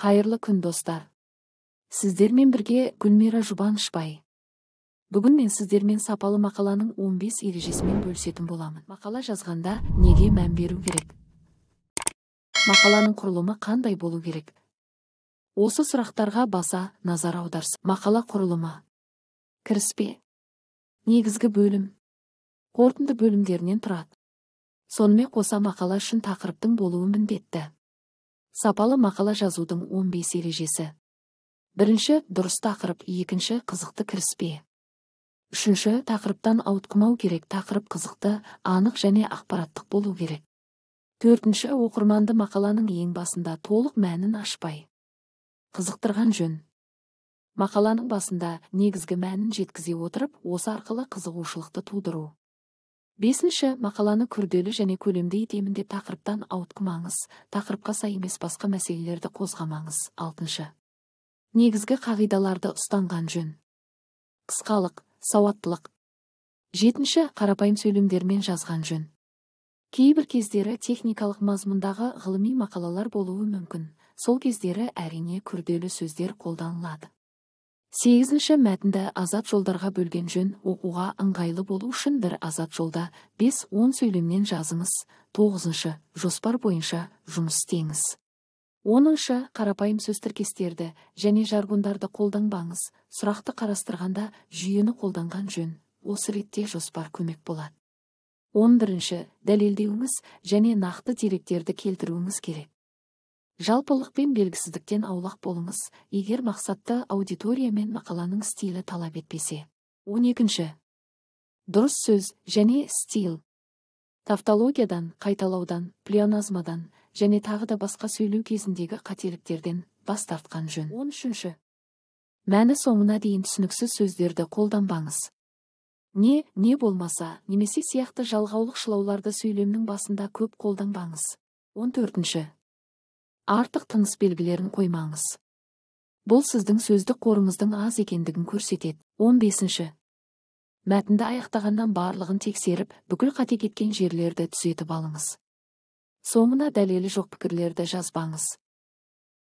қайырлы күн достар сіздермен бірге гүлмира жұбанышбай бүгін мен сіздермен сапалы мақаланың 15 ережесімен бөлісетін боламын мақала жазғанда неге мән беру керек мақаланың құрылымы қандай болу керек осы сұрақтарға баса назар аударсын мақала құрылымы кіріспе негізгі бөлім қорытынды бөлімдерінен тұрады сонымен қоса мақала үшін тақырыптың болуы міндетті сапалы мақала жазудың 15 ережесі бірінші дұрыс тақырып екінші қызықты кіріспе үшінші тақырыптан ауытқымау керек тақырып қызықты анық және ақпараттық болу керек төртінші оқырманды мақаланың ең басында толық мәнін ашпай қызықтырған жөн мақаланың басында негізгі мәнін жеткізе отырып осы арқылы қызығушылықты тудыру бесінші мақаланы күрделі және көлемді етемін деп тақырыптан ауытқымаңыз тақырыпқа сай емес басқа мәселелерді қозғамаңыз алтыншы негізгі қағидаларды ұстанған жөн қысқалық сауаттылық жетінші қарапайым сөйлемдермен жазған жөн кейбір кездері техникалық мазмұндағы ғылыми мақалалар болуы мүмкін сол кездері әрине күрделі сөздер қолданылады сегізінші мәтінді азат жолдарға бөлген жөн оқуға ыңғайлы болу үшін бір азат жолда бес 10 сөйлемнен жазыңыз тоғызыншы жоспар бойынша жұмыс істеңіз оныншы қарапайым сөз тіркестерді және жаргондарды қолданбаңыз сұрақты қарастырғанда жүйені қолданған жөн осы ретте жоспар көмек болады он бірінші дәлелдеуіңіз және нақты деректерді келтіруіңіз керек жалпылық пен белгісіздіктен аулақ болыңыз егер мақсатты аудитория мен мақаланың стилі талап етпесе он екінші дұрыс сөз және стил. тавтологиядан қайталаудан плеоназмадан және тағы да басқа сөйлеу кезіндегі қателіктерден бас тартқан жөн он үшінші мәні соңына дейін түсініксіз сөздерді қолданбаңыз не не болмаса немесе сияқты жалғаулық шылауларды сөйлемнің басында көп қолданбаңыз он төртінші артық тыныс белгілерін қоймаңыз бұл сіздің сөздік қорыңыздың аз екендігін көрсетеді 15 мәтінді аяқтағаннан барлығын тексеріп бүкіл қате кеткен жерлерді түзетіп алыңыз соңына дәлелі жоқ пікірлерді жазбаңыз